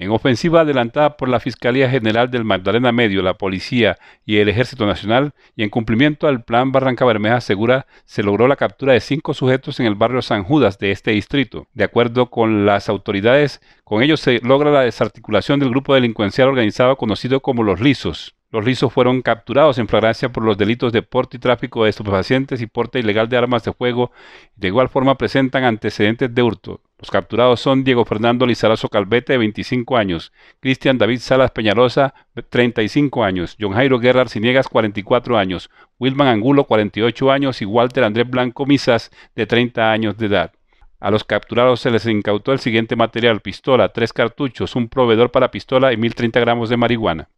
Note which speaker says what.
Speaker 1: En ofensiva adelantada por la Fiscalía General del Magdalena Medio, la Policía y el Ejército Nacional, y en cumplimiento al Plan Barranca Bermeja Segura, se logró la captura de cinco sujetos en el barrio San Judas de este distrito. De acuerdo con las autoridades, con ellos se logra la desarticulación del grupo delincuencial organizado conocido como los Lisos. Los lisos fueron capturados en flagrancia por los delitos de porte y tráfico de estupefacientes y porte ilegal de armas de fuego. De igual forma presentan antecedentes de hurto. Los capturados son Diego Fernando Lizarazo Calvete, de 25 años, Cristian David Salas Peñalosa, 35 años, John Jairo Guerra Arciniegas, 44 años, Wilman Angulo, 48 años y Walter Andrés Blanco Misas, de 30 años de edad. A los capturados se les incautó el siguiente material, pistola, tres cartuchos, un proveedor para pistola y 1.030 gramos de marihuana.